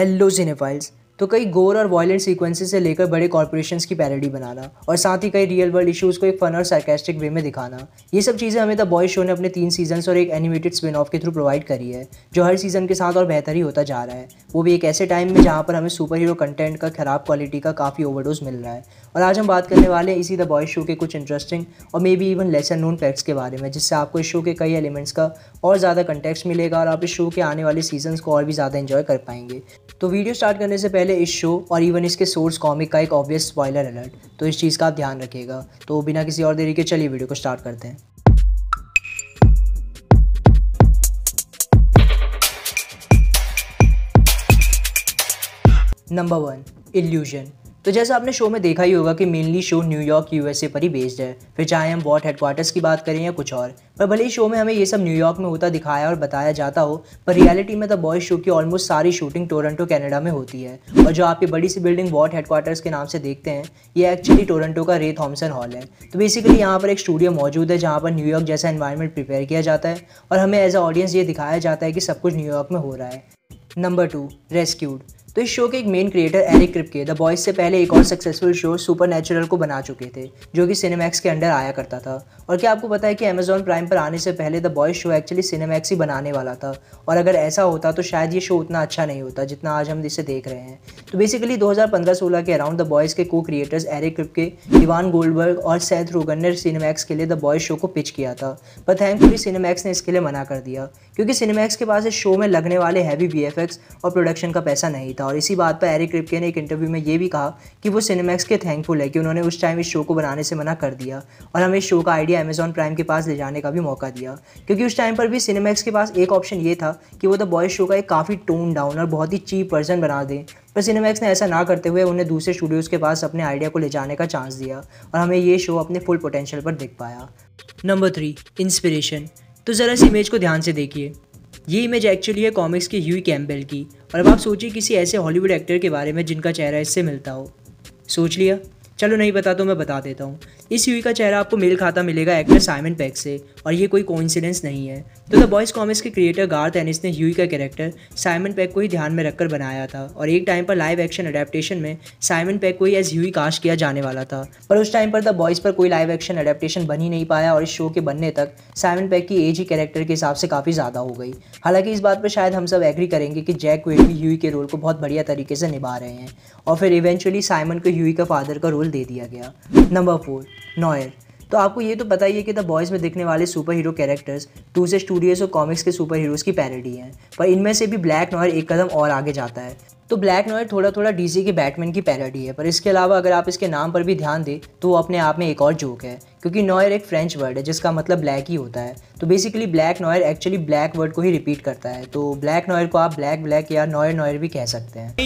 Hello Cinephiles तो कई गोर और वॉयलेंट सीक्वेंसेस से लेकर बड़े कॉरपोरेशन की पैरडी बनाना और साथ ही कई रियल वर्ल्ड इशूज़ को एक फन और सार्केस्टिक वे में दिखाना ये सब चीज़ें हमें द बॉय शो ने अपने तीन सीजन्स और एक एनिमेटेड स्पिन ऑफ के थ्रू प्रोवाइड करी है जो हर सीज़न के साथ और बेहतर ही होता जा रहा है वो भी एक ऐसे टाइम में जहाँ पर हमें सुपर हीरो कंटेंट का ख़राब क्वालिटी का काफ़ी ओवरडोज मिल रहा है और आज हम बात करने वाले हैं इसी द बॉय शो के कुछ इंटरेस्टिंग और maybe even lesser known facts के बारे में जिससे आपको इस शो के कई एलिमेंट्स का और ज़्यादा कंटेक्स मिलेगा और आप इस शो के आने वाले सीजन को और भी ज़्यादा इन्जॉय कर पाएंगे तो वीडियो स्टार्ट करने से पहले है इस शो और इवन इसके सोर्स कॉमिक का एक ऑब्वियस स्पॉयलर अलर्ट तो इस चीज़ का आप ध्यान रखिएगा तो बिना किसी और देरी के चलिए वीडियो को स्टार्ट करते हैं नंबर वन इल्यूजन तो जैसा आपने शो में देखा ही होगा कि मेनली शो न्यूयॉर्क यूएसए पर ही बेस्ड है फिर चाहे हम वॉट हेडक्वार्टर्स की बात करें या कुछ और पर भले ही शो में हमें ये सब न्यूयॉर्क में होता दिखाया और बताया जाता हो पर रियलिटी में द बॉयज शो की ऑलमोस्ट सारी शूटिंग टोरंटो कैनेडा में होती है और जो आपकी बड़ी सी बिल्डिंग वॉट हेडक्वार्टर्स के नाम से देखते हैं ये एक्चुअली टोरंटो का रे थॉमसन हॉल है तो बेसिकली यहाँ पर एक स्टूडियो मौजूद है जहाँ पर न्यूयॉर्क जैसा इन्वायरमेंट प्रिपेयर किया जाता है और हमें एज अ ऑडियंस ये दिखाया जाता है कि सब कुछ न्यूयॉर्क में हो रहा है नंबर टू रेस्क्यूड तो इस शो के एक main creator Eric Kripke the boys से पहले एक और सक्सेसफुल शो सुपर नेचुरल को बना चुके थे जो कि सिनेमैक्स के अंडर आया करता था और क्या आपको पता है कि अमेजॉन प्राइम पर आने से पहले the boys show actually Cinemax ही बनाने वाला था और अगर ऐसा होता तो शायद ये शो उतना अच्छा नहीं होता जितना आज हम इसे देख रहे हैं तो बेसिकली 2015-16 के अराउंड द बॉयज़ के को creators Eric Kripke Evan Goldberg और सैथ रोगन ने सिनेमैक्स के लिए द बॉयज़ शो को पिच किया था पर थैंकफुली सिनेमैक्स ने इसके लिए मना कर दिया क्योंकि सिनेमैक्स के पास इस शो में लगने वाले हैवी वी और प्रोडक्शन का पैसा नहीं था था और इसी बात पर एरिक रिपके ने एक इंटरव्यू में ये भी कहा कि वो सिनेमैक्स के थैंकफुल है कि उन्होंने उस टाइम इस शो को बनाने से मना कर दिया और हमें इस शो का आइडिया अमेजॉन प्राइम के पास ले जाने का भी मौका दिया क्योंकि उस टाइम पर भी सिनेमैक्स के पास एक ऑप्शन ये था कि वो द बॉयज़ शो का एक काफ़ी टोन डाउन और बहुत ही चीप वर्जन बना दें पर सिनेमैक्स ने ऐसा ना करते हुए उन्हें दूसरे स्टूडियोज़ के पास अपने आइडिया को ले जाने का चांस दिया और हमें ये शो अपने फुल पोटेंशियल पर देख पाया नंबर थ्री इंस्पिरेशन तो ज़रा इस इमेज को ध्यान से देखिए ये इमेज एक्चुअली है कॉमिक्स की यू कैम्बेल की और अब आप सोचिए किसी ऐसे हॉलीवुड एक्टर के बारे में जिनका चेहरा इससे मिलता हो सोच लिया चलो नहीं बता तो मैं बता देता हूँ इस यूवी का चेहरा आपको मेल खाता मिलेगा एक्टर साइमन पैक से और ये कोई कोइंसिडेंस नहीं है तो द बॉयज़ कॉमिक्स के क्रिएटर गार्थ एनिस ने यूई का कैरेक्टर साइमन पैक को ही ध्यान में रखकर बनाया था और एक टाइम पर लाइव एक्शन अडेप्टेशन में साइमन पैक को ही एज यूई कास्ट किया जाने वाला था पर उस टाइम पर द बॉयज़ पर कोई लाइव एक्शन अडेप्टेशन बन ही नहीं पाया और इस शो के बनने तक साइमन पैक की एज ही कैरेक्टर के हिसाब से काफ़ी ज़्यादा हो गई हालांकि इस बात पर शायद हम सब एग्री करेंगे कि जैक वेट भी यूई के रोल को बहुत बढ़िया तरीके से निभा रहे हैं और फिर इवेंचुअली साइमन को यूई का फादर का रोल दे दिया गया नंबर फोर नॉयर तो आपको ये तो पता ही है कि द बॉयज़ में दिखने वाले सुपर हीरो कैरेक्टर्स टू से स्टूडियोज और कॉमिक्स के सुपर हीरोज़ की पैरडी हैं पर इनमें से भी ब्लैक नॉयर एक कदम और आगे जाता है तो ब्लैक नॉयर थोड़ा थोड़ा डीसी की बैटमैन की पैराडी है पर इसके अलावा अगर आप इसके नाम पर भी ध्यान दें तो वो अपने आप में एक और जोक है क्योंकि नॉयर एक फ्रेंच वर्ड है जिसका मतलब ब्लैक ही होता है तो basically black noir actually black word को ही रिपीट करता है तो ब्लैक नॉयर को आप ब्लैक ब्लैक या नॉयर नॉयर भी कह सकते हैं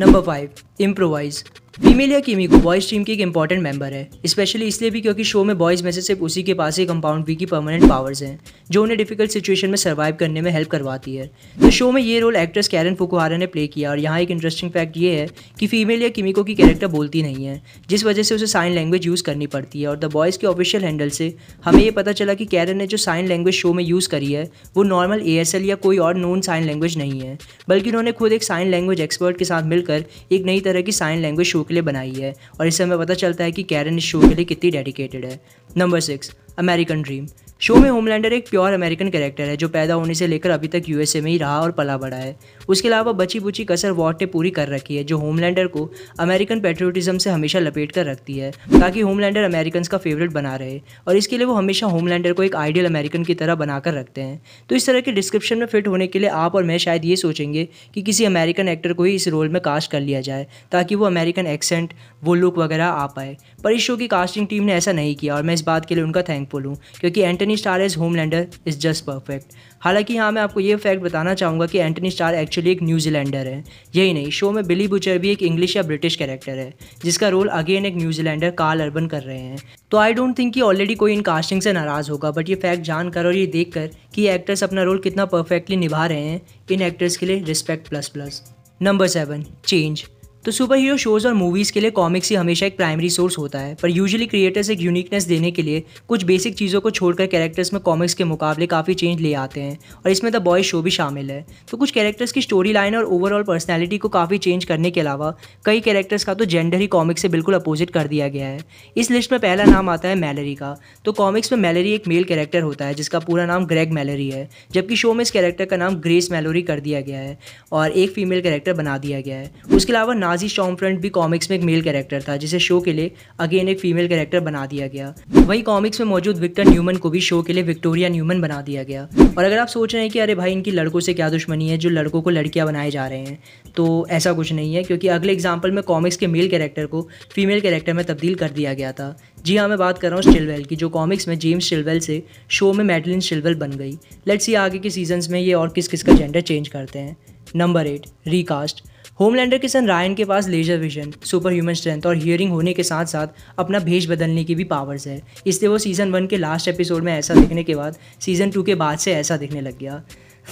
नंबर फाइव इम्प्रोवाइज फीमेल या किमी को बॉयज टीम की एक इंपॉर्टेंट मेंबर है स्पेशली इसलिए भी क्योंकि शो में बॉयज में से सिर्फ उसी के पास ही कंपाउंड वी की परमानेंट पावर्स हैं जो उन्हें डिफिकल्ट सिचुएशन में सर्वाइव करने में हेल्प करवाती है तो शो में ये रोल एक्ट्रेस कैरन फुकुहारा ने प्ले किया और यहाँ एक इंटरेस्टिंग फैक्ट ये है कि फीमेल या किमिको की कैरेक्टर बोलती नहीं है जिस वजह से उसे साइन लैंग्वेज यूज़ करनी पड़ती है और द बॉयज़ के ऑफिशियल हैंडल से हमें यह पता चला कि कैरन ने जो साइन लैंग्वेज शो में यूज़ करी है वो नॉर्मल ए या कोई और नॉन साइन लैंग्वेज नहीं है बल्कि उन्होंने खुद एक साइन लैंग्वेज एक्सपर्ट के साथ मिलकर एक नई तरह की साइन लैंग्वेज शो के लिए बनाई है और इससे हमें पता चलता है कि कैरन इस शो के लिए कितनी डेडिकेटेड है number six American dream show में होमलैंडर एक प्योर अमेरिकन कैरेक्टर है जो पैदा होने से लेकर अभी तक यूएसए में ही रहा और पला बढ़ा है उसके अलावा बची बुची कसर वॉट ने पूरी कर रखी है जो होमलैंडर को अमेरिकन पेट्रोटिज्म से हमेशा लपेट कर रखती है ताकि होमलैंडर अमेरिकन का फेवरेट बना रहे और इसके लिए वो हमेशा होमलैंडर को एक आइडियल अमेरिकन की तरह बनाकर रखते हैं तो इस तरह के डिस्क्रिप्शन में फिट होने के लिए आप और मैं शायद ये सोचेंगे कि किसी अमेरिकन एक्टर को ही इस रोल में कास्ट कर लिया जाए ताकि वो अमेरिकन एक्सेंट वो लुक वगैरह आ पाए पर इस शो की कास्टिंग टीम ने ऐसा नहीं किया और मैं इस बात के लिए उनका थैंकफुल हूँ क्योंकि Anton Antony Starr as Homelander is just perfect हालांकि यहाँ मैं आपको ये फैक्ट बताना चाहूँगा कि एंटनी स्टार एक्चुअली एक न्यूजीलैंडर है यही नहीं शो में बिली बुचर भी एक इंग्लिश या ब्रिटिश कैरेक्टर है जिसका रोल अगेन एक न्यूजीलैंडर कार्ल अर्बन कर रहे हैं तो आई डोंट थिंक कि ऑलरेडी कोई इन कास्टिंग से नाराज़ होगा बट ये फैक्ट जानकर और ये देख कर कि एक्टर्स अपना रोल कितना परफेक्टली निभा रहे हैं इन एक्टर्स के लिए respect plus plus number seven change तो सुपर हीरो शोज और मूवीज़ के लिए कॉमिक्स ही हमेशा एक प्राइमरी सोर्स होता है पर यूजुअली क्रिएटर्स एक यूनिकनेस देने के लिए कुछ बेसिक चीज़ों को छोड़कर कैरेक्टर्स में कॉमिक्स के मुकाबले काफ़ी चेंज ले आते हैं और इसमें द बॉय शो भी शामिल है तो कुछ कैरेक्टर्स की स्टोरी लाइन और ओवरऑल पर्सनैलिटी को काफ़ी चेंज करने के अलावा कई कैरेक्टर्स का तो जेंडर ही कॉमिक्स से बिल्कुल अपोजिट कर दिया गया है इस लिस्ट में पहला नाम आता है मैलरी का तो कॉमिक्स में मैलरी एक मेल कैरेक्टर होता है जिसका पूरा नाम ग्रेग मैलरी है जबकि शो में इस कैरेक्टर का नाम ग्रेस मैलोरी कर दिया गया है और एक फीमेल कैरेक्टर बना दिया गया है उसके अलावा नाजी शॉम्फ्रंट भी कॉमिक्स में एक मेल कैरेक्टर था जिसे शो के लिए अगेन एक फीमेल कैरेक्टर बना दिया गया वही कॉमिक्स में मौजूद विक्टर न्यूमन को भी शो के लिए विक्टोरिया न्यूमन बना दिया गया और अगर आप सोच रहे हैं कि अरे भाई इनकी लड़कों से क्या दुश्मनी है जो लड़कों को लड़कियां बनाए जा रहे हैं तो ऐसा कुछ नहीं है क्योंकि अगले एग्जाम्पल में कॉमिक्स के मेल कैरेक्टर को फीमेल कैरेक्टर में तब्दील कर दिया गया था जी हाँ मैं बात कर रहा हूँ स्टिलवेल की जो कॉमिक्स में जेम्स स्टिलवेल से शो में मेडलिन स्टिलवेल बन गई लेट्स सी आगे के सीजन्स में ये और किस किस का जेंडर चेंज करते हैं नंबर एट रिकास्ट होमलैंडर किसन रायन के पास laser vision super human strength और हियरिंग होने के साथ साथ अपना भेज बदलने की भी पावर्स है इसलिए वो सीज़न वन के लास्ट एपिसोड में ऐसा दिखने के बाद सीज़न टू के बाद से ऐसा दिखने लग गया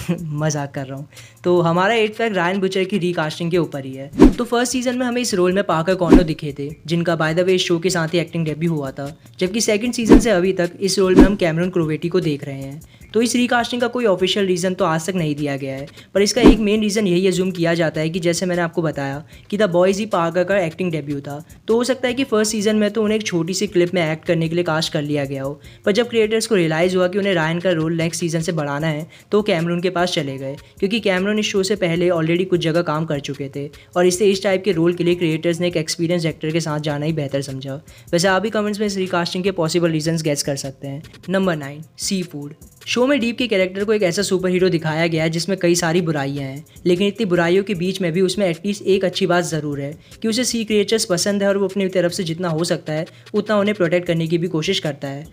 मजाक कर रहा हूँ तो हमारा एट फैक्ट रायन बुचर की रिकास्टिंग के ऊपर ही है तो फर्स्ट सीजन में हमें इस रोल में पाकर कॉनो दिखे थे जिनका बाय द वे इस शो के साथ ही एक्टिंग डेब्यू हुआ था जबकि सेकंड सीजन से अभी तक इस रोल में हम कैमरन क्रोवेटी को देख रहे हैं तो इस रिकास्टिंग का कोई ऑफिशियल रीज़न तो आज तक नहीं दिया गया है पर इसका एक मेन रीज़न यही जूम किया जाता है कि जैसे मैंने आपको बताया कि द बॉयज़ ही पाकर का एक्टिंग डेब्यू था तो हो सकता है कि फर्स्ट सीजन में तो उन्हें एक छोटी सी क्लिप में एक्ट करने के लिए कास्ट कर लिया गया हो पर जब क्रिएटर्स को रियलाइज़ हुआ कि उन्हें रायन का रोल नेक्स्ट सीजन से बढ़ाना है तो कैमरून के पास चले गए क्योंकि कैमरून इस शो से पहले ऑलरेडी कुछ जगह काम कर चुके थे और इससे इस टाइप के रोल के लिए क्रिएटर्स ने एक एक्सपीरियंस एक्टर के साथ जाना ही बेहतर समझा वैसे आप भी कमेंट्स में इस रिकास्टिंग के पॉसिबल रीज़न गेस कर सकते हैं number nine seafood show में डीप के कैरेक्टर को एक ऐसा सुपर हीरो दिखाया गया है जिसमें कई सारी बुराइयाँ हैं लेकिन इतनी बुराइयों के बीच में भी उसमें एटलीस्ट एक अच्छी बात ज़रूर है कि उसे सी क्रिएचर्स पसंद है और वो अपनी तरफ से जितना हो सकता है उतना उन्हें प्रोटेक्ट करने की भी कोशिश करता है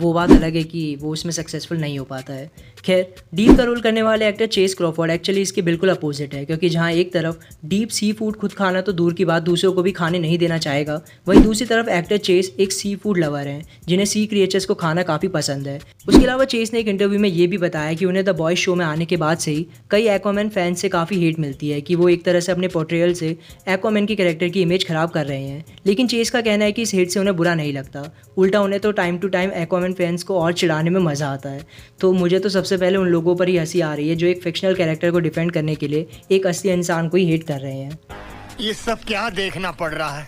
वो बात अलग है कि वो उसमें सक्सेसफुल नहीं हो पाता है खैर डीप का रोल करने वाले एक्टर चेस क्रॉफर्ड एक्चुअली इसके बिल्कुल अपोजिट है क्योंकि जहाँ एक तरफ डीप सी फूड खुद खाना तो दूर की बात दूसरों को भी खाने नहीं देना चाहेगा वहीं दूसरी तरफ एक्टर चेस एक सी फूड लवर हैं जिन्हें सी क्रिएचर्स को खाना काफ़ी पसंद है उसके अलावा चेस ने एक इंटरव्यू में ये भी बताया कि उन्हें द बॉयज शो में आने के बाद से ही कई एक्वामैन फैंस से काफ़ी हेट मिलती है कि वो एक तरह से अपने पोर्ट्रियल से एक्वामैन के कैरेक्टर की इमेज खराब कर रहे हैं लेकिन चेस का कहना है कि इस हेट से उन्हें बुरा नहीं लगता उल्टा उन्हें तो time to time Aquaman common fans को और चिढ़ाने में मज़ा आता है तो मुझे तो सबसे पहले उन लोगों पर ही हंसी आ रही है जो एक फिक्शनल कैरेक्टर को डिफेंड करने के लिए एक असली इंसान को ही हेट कर रहे हैं ये सब क्या देखना पड़ रहा है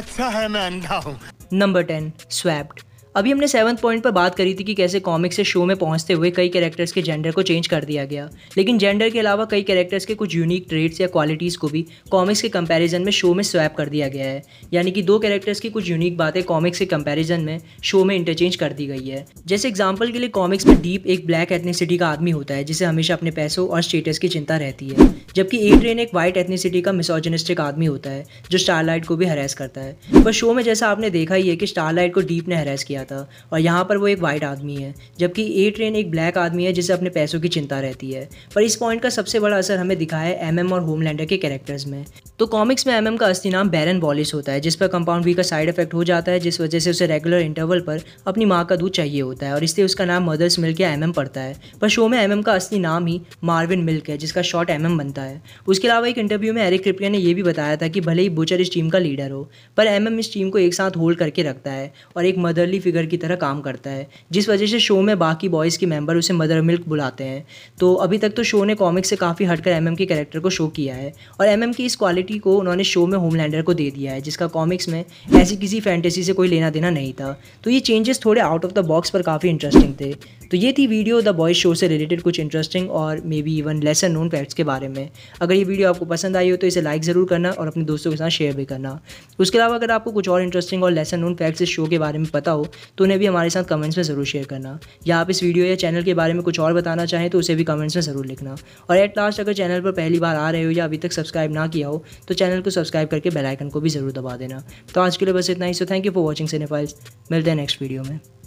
अच्छा है मैं अंधा हूँ नंबर टेन स्वैप्ड अभी हमने सेवन्थ पॉइंट पर बात करी थी कि कैसे कॉमिक से शो में पहुंचते हुए कई कैरेक्टर्स के जेंडर को चेंज कर दिया गया लेकिन जेंडर के अलावा कई कैरेक्टर्स के कुछ यूनिक ट्रेड्स या क्वालिटीज़ को भी कॉमिक्स के कंपैरिजन में शो में स्वैप कर दिया गया है यानी कि दो कैरेक्टर्स की कुछ यूनिक बातें कॉमिक्स के कंपेरिजन में शो में इंटरचेंज कर दी गई है जैसे एग्जाम्पल के लिए कॉमिक्स में डीप एक ब्लैक एथनीसिटी का आदमी होता है जिसे हमेशा अपने पैसों और स्टेटस की चिंता रहती है जबकि ए ट्रेन एक वाइट एथनीसिटी का मिसोजनिस्टिक आदमी होता है जो स्टारलाइट को भी हरेस करता है पर शो में जैसा आपने देखा ही है कि स्टारलाइट को डीप ने हरेस किया किया था और यहाँ पर वो एक वाइट आदमी है जबकि ए ट्रेन एक ब्लैक आदमी है जिसे अपने पैसों की चिंता रहती है पर इस पॉइंट का सबसे बड़ा असर हमें दिखा है एम और होमलैंडर के कैरेक्टर्स में तो कॉमिक्स में एम का असली नाम बैरन बॉलिस होता है जिस पर कंपाउंड वी का साइड इफेक्ट हो जाता है जिस वजह से उसे रेगुलर इंटरवल पर अपनी माँ का दूध चाहिए होता है और इसलिए उसका नाम मदर्स मिल्क या एम पड़ता है पर शो में एम का असली नाम ही मार्विन मिल्क है जिसका शॉर्ट एम बनता है उसके अलावा एक इंटरव्यू में एरिक क्रिपिया ने यह भी बताया था कि भले ही बुचर इस टीम का लीडर हो पर एम इस टीम को एक साथ होल्ड करके रखता है और एक मदरली फिगर की तरह काम करता है जिस वजह से शो में बाकी बॉयज़ के मेंबर उसे मदर मिल्क बुलाते हैं तो अभी तक तो शो ने कॉमिक से काफ़ी हटकर एमएम के कैरेक्टर को शो किया है और एमएम की इस क्वालिटी को उन्होंने शो में होमलैंडर को दे दिया है जिसका कॉमिक्स में ऐसी किसी फैंटेसी से कोई लेना देना नहीं था तो ये चेंजेस थोड़े आउट ऑफ द बॉक्स पर काफ़ी इंटरेस्टिंग थे तो ये थी वीडियो द बॉयज़ शो से रिलेटेड कुछ इंटरेस्टिंग और maybe even lesser known facts के बारे में अगर ये वीडियो आपको पसंद आई हो तो इसे लाइक ज़रूर करना और अपने दोस्तों के साथ शेयर भी करना उसके अलावा अगर आपको कुछ और इंटरेस्टिंग और लेसन नोन फैक्ट्स इस शो के बारे में पता हो तो उन्हें भी हमारे साथ कमेंट्स में ज़रूर शेयर करना या आप इस वीडियो या चैनल के बारे में कुछ और बताना चाहें तो उसे भी कमेंट्स में ज़रूर लिखना और एट लास्ट अगर चैनल पर पहली बार आ रहे हो या अभी तक सब्सक्राइब ना किया हो तो चैनल को सब्सक्राइब करके बेलाइकन को भी ज़रूर दबा देना तो आज के लिए बस इतना ही so thank you for watching cinephiles मिलते हैं नेक्स्ट वीडियो में